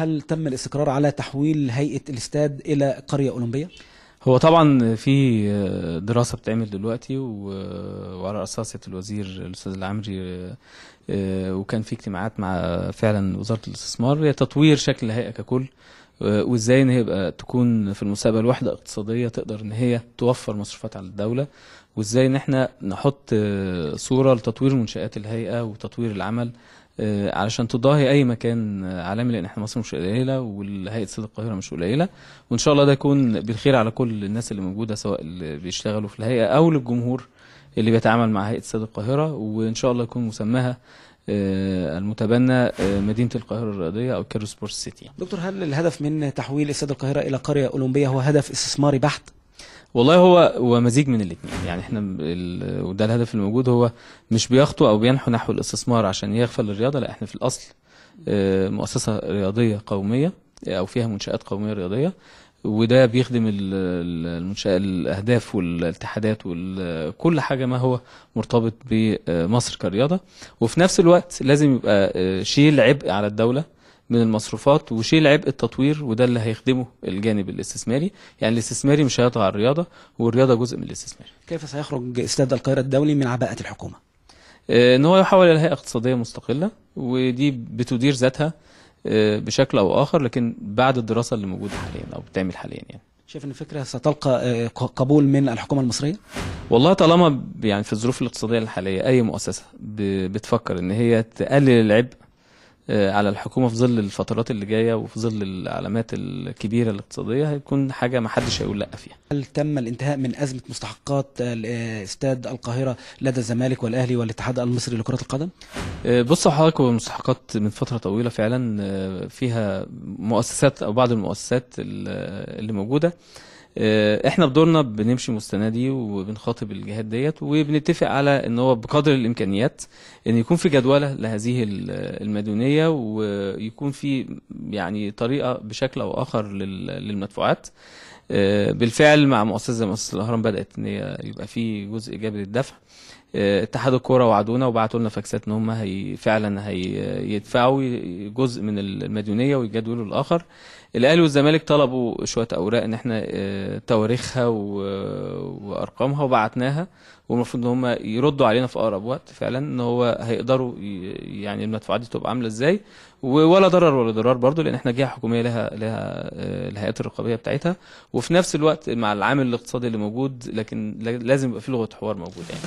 هل تم الاستقرار على تحويل هيئه الاستاد الى قريه اولمبيه؟ هو طبعا في دراسه بتعمل دلوقتي وعلى سياده الوزير الاستاذ العمري آه، وكان في اجتماعات مع فعلا وزاره الاستثمار هي تطوير شكل الهيئه ككل آه، وازاي ان هي يبقى تكون في المستقبل وحده اقتصاديه تقدر ان هي توفر مصروفات على الدوله وازاي ان احنا نحط آه، صوره لتطوير منشات الهيئه وتطوير العمل آه، علشان تضاهي اي مكان عالمي لان احنا مصر مش قليله والهيئه سيد القاهره مش قليله وان شاء الله ده يكون بالخير على كل الناس اللي موجوده سواء اللي بيشتغلوا في الهيئه او للجمهور اللي بيتعامل مع هيئه سيد القاهره وان شاء الله يكون مسماها آه، المتبنى آه، مدينه القاهره الرياضيه او كيرو سبورت سيتي دكتور هل الهدف من تحويل استاد القاهره الى قريه اولمبيه هو هدف استثماري بحت والله هو هو مزيج من الاثنين يعني احنا ال... وده الهدف الموجود هو مش بيخطو او بينحو نحو الاستثمار عشان يغفل الرياضه لا احنا في الاصل آه، مؤسسه رياضيه قوميه او فيها منشات قوميه رياضيه وده بيخدم المنشأة الأهداف والاتحادات وكل حاجة ما هو مرتبط بمصر كرياضة وفي نفس الوقت لازم يبقى آه، شيل عبء على الدولة من المصروفات وشيل عبء التطوير وده اللي هيخدمه الجانب الاستثماري يعني الاستثماري مش هيطغى على الرياضة والرياضة جزء من الاستثمار كيف سيخرج استاد القاهرة الدولي من عباءة الحكومة؟ آه، ان هو يحول الى هيئه اقتصاديه مستقله ودي بتدير ذاتها آه، بشكل او اخر لكن بعد الدراسه اللي موجوده حاليا او بتعمل حاليا يعني شايف ان الفكره ستلقى آه، قبول من الحكومه المصريه؟ والله طالما يعني في الظروف الاقتصاديه الحاليه اي مؤسسه بتفكر ان هي تقلل العبء آه، على الحكومه في ظل الفترات اللي جايه وفي ظل العلامات الكبيره الاقتصاديه هيكون حاجه ما حدش هيقول لا فيها. هل تم الانتهاء من ازمه مستحقات آه، استاد القاهره لدى الزمالك والاهلي والاتحاد المصري لكره القدم؟ آه، بصوا حضرتك المستحقات من فتره طويله فعلا فيها مؤسسات او بعض المؤسسات اللي موجوده آه، احنا بدورنا بنمشي مستناه دي وبنخاطب الجهات ديت وبنتفق على ان هو بقدر الامكانيات ان يكون في جدوله لهذه المديونيه ويكون في يعني طريقه بشكل او اخر للمدفوعات آه، بالفعل مع مؤسسه زي مؤسسه الاهرام بدات ان يبقى في جزء ايجابي للدفع اتحاد الكوره وعدونا وبعتوا لنا فاكسات ان هم هي فعلا هيدفعوا جزء من المديونيه ويجدولوا الاخر الاهلي والزمالك طلبوا شويه اوراق ان احنا آه، تواريخها آه، وارقامها وبعتناها والمفروض ان هم يردوا علينا في اقرب وقت فعلا ان هو هيقدروا يعني المدفوعات دي تبقى عامله ازاي ولا ضرر ولا ضرار برضه لان احنا جهه حكوميه لها لها آه، الهيئات الرقابيه بتاعتها وفي نفس الوقت مع العامل الاقتصادي اللي موجود لكن لازم يبقى في لغه حوار موجوده يعني